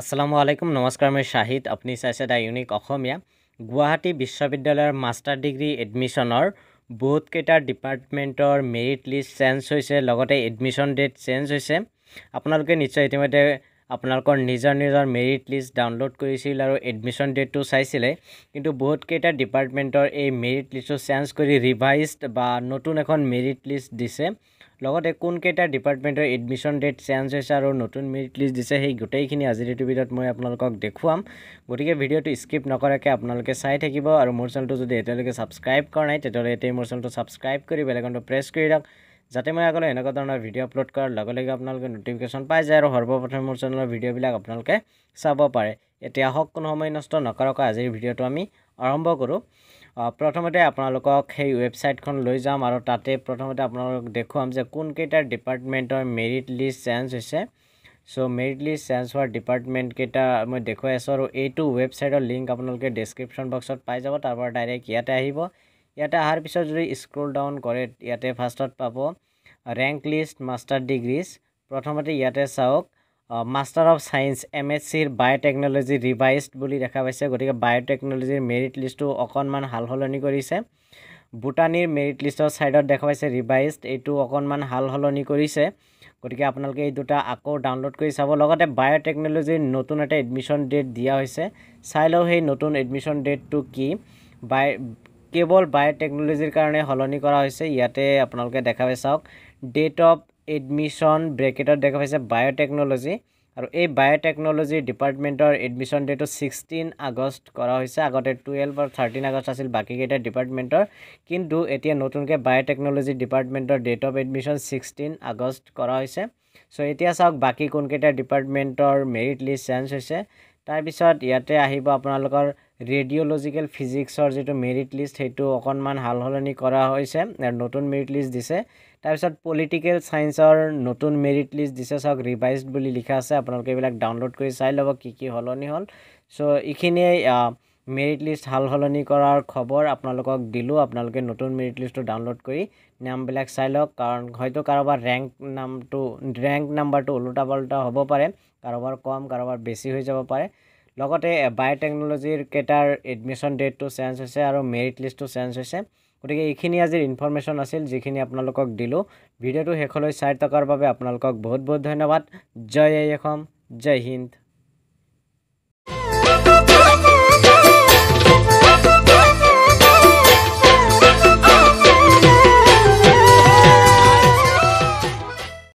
আসসালামু আলাইকুম নমস্কাৰ মই শাহিদ আপনি চাইছে দ্য ইউনিক অসমিয়া গুৱাহাটী বিশ্ববিদ্যালয়ৰ মাষ্টাৰ ডিগ্ৰী এডমিশ্যনৰ বহুতকেইটা ডিপাৰ্টমেণ্টৰ মেৰিট লিষ্ট চেঞ্জ হৈছে লগতে এডমিশ্যন ডেট চেঞ্জ হৈছে আপোনালোকে নিশ্চয় ইতিমধ্যে আপোনালোকৰ নিজৰ নিজৰ মেৰিট লিষ্ট ডাউনলোড কৰিছিল আৰু এডমিশ্যন ডেটটো চাইছিলে কিন্তু বহুতকেইটা ডিপাৰ্টমেণ্টৰ এই মেৰিট লিষ্টটো চেঞ্জ কৰি ৰিভাইজড বা নতুন এখন মেৰিট লিষ্ট দিছে লগতে কোনকেইটা ডিপাৰ্টমেণ্টৰ এডমিশ্যন ডেট চেঞ্জ হৈছে আৰু নতুন মেৰিট লিষ্ট দিছে সেই গোটেইখিনি আজিৰ এইটো ভিডিঅ'ত মই আপোনালোকক দেখুৱাম গতিকে ভিডিঅ'টো স্কিপ নকৰাকৈ আপোনালোকে চাই থাকিব আৰু মোৰ চেনেলটো যদি এতিয়ালৈকে ছাবস্ক্ৰাইব কৰা নাই তেতিয়াহ'লে এতিয়া মোৰ চেনেলটো ছাবস্ক্ৰাইব কৰি বেলেগনটো প্ৰেছ কৰি ৰাখক যাতে মই আগলৈ এনেকুৱা ধৰণৰ ভিডিঅ' আপলোড কৰাৰ লগে লগে আপোনালোকে নটিফিকেশ্যন পাই যায় আৰু সৰ্বপ্ৰথমে মোৰ চেনেলৰ ভিডিঅ'বিলাক আপোনালোকে চাব পাৰে এতিয়া হওক কোনো সময় নষ্ট নকৰাকৈ আজিৰ ভিডিঅ'টো আমি আৰম্ভ কৰোঁ প্ৰথমতে আপোনালোকক সেই ৱেবছাইটখন লৈ যাম আৰু তাতে প্ৰথমতে আপোনালোকক দেখুৱাম যে কোনকেইটা ডিপাৰ্টমেণ্টৰ মেৰিট লিষ্ট চেঞ্জ হৈছে চ' মেৰিট লিষ্ট চেঞ্জ হোৱাৰ ডিপাৰ্টমেণ্টকেইটা মই দেখুৱাই আছোঁ আৰু এইটো ৱেবছাইটৰ লিংক আপোনালোকে ডেছক্ৰিপশ্যন বক্সত পাই যাব তাৰপৰা ডাইৰেক্ট ইয়াতে আহিব ইয়াতে অহাৰ পিছত যদি স্ক্ৰল ডাউন কৰে ইয়াতে ফাৰ্ষ্টত পাব ৰেংক লিষ্ট মাষ্টাৰ ডিগ্ৰীজ প্ৰথমতে ইয়াতে চাওক master of science M S চিৰ বায়'টেকনলজি ৰিভাইজড বুলি দেখা পাইছে গতিকে বায়'টেকনলজিৰ মেৰিট লিষ্টটো অকণমান সাল সলনি কৰিছে ভূটানীৰ মেৰিট লিষ্টৰ ছাইডত দেখা পাইছে ৰিভাইজড এইটো অকণমান সাল সলনি কৰিছে গতিকে আপোনালোকে এই দুটা আকৌ ডাউনলোড কৰি চাব লগতে বায়'টেকনলজিৰ নতুন এটা এডমিশ্যন ডেট দিয়া হৈছে চাই লওঁ সেই নতুন এডমিশ্যন ডেটটো কি বায় কেৱল বায়'টেকনলজিৰ কাৰণে সলনি কৰা হৈছে ইয়াতে আপোনালোকে দেখা চাওক ডেট অফ এডমিশ্যন ব্ৰেকেটত দেখা পাইছে বায়'টেকনলজি আৰু এই বায়'টেকনলজিৰ ডিপাৰ্টমেণ্টৰ এডমিশ্যন ডেটো ছিক্সটিন আগষ্ট কৰা হৈছে আগতে টুৱেলভ আৰু থাৰ্টিন আগষ্ট আছিল বাকীকেইটা ডিপাৰ্টমেণ্টৰ কিন্তু এতিয়া নতুনকৈ বায়'টেকনলজি ডিপাৰ্টমেণ্টৰ date of admission sixteen August কৰা হৈছে চ' এতিয়া চাওক বাকী কোনকেইটা ডিপাৰ্টমেণ্টৰ মেৰিট লিষ্ট চেঞ্জ হৈছে তাৰপিছত ইয়াতে আহিব আপোনালোকৰ ৰেডিঅ'লজিকেল ফিজিক্সৰ যিটো মেৰিট লিষ্ট সেইটো অকণমান সাল সলনি কৰা হৈছে নতুন মেৰিট লিষ্ট দিছে তাৰপিছত পলিটিকেল ছায়েন্সৰ নতুন মেৰিট লিষ্ট দিছে চাওক ৰিভাইজ বুলি লিখা আছে আপোনালোকে এইবিলাক ডাউনলোড কৰি চাই ল'ব কি কি সলনি হ'ল চ' এইখিনিয়ে মেৰিট লিষ্ট সাল সলনি কৰাৰ খবৰ আপোনালোকক দিলোঁ আপোনালোকে নতুন মেৰিট লিষ্টটো ডাউনলোড কৰি নামবিলাক চাই লওক কাৰণ হয়তো কাৰোবাৰ ৰেংক নামটো ৰেংক নাম্বাৰটো ওলোটা পালোটা হ'ব পাৰে কাৰোবাৰ কম কাৰোবাৰ বেছি হৈ যাব পাৰে লগতে বায়'টেকনলজিৰ কেইটাৰ এডমিশ্যন ডেটটো চেঞ্জ হৈছে আৰু মেৰিট লিষ্টটো চেঞ্জ হৈছে গতিকে এইখিনি আজিৰ ইনফৰ্মেশ্যন আছিল যিখিনি আপোনালোকক দিলোঁ ভিডিঅ'টো শেষলৈ চাই থকাৰ বাবে আপোনালোকক বহুত বহুত ধন্যবাদ জয় এই অসম জয় হিন্দ